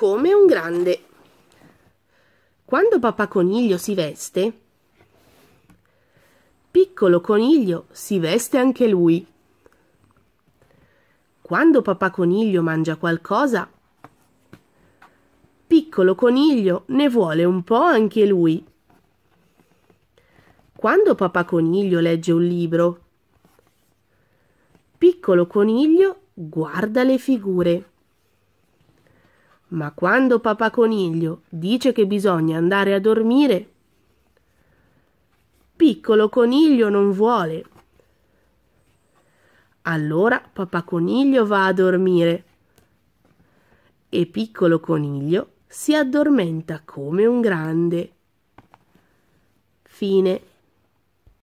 come un grande. Quando papà coniglio si veste, piccolo coniglio si veste anche lui. Quando papà coniglio mangia qualcosa, piccolo coniglio ne vuole un po' anche lui. Quando papà coniglio legge un libro, piccolo coniglio guarda le figure. Ma quando papà coniglio dice che bisogna andare a dormire, piccolo coniglio non vuole. Allora papà coniglio va a dormire e piccolo coniglio si addormenta come un grande. Fine.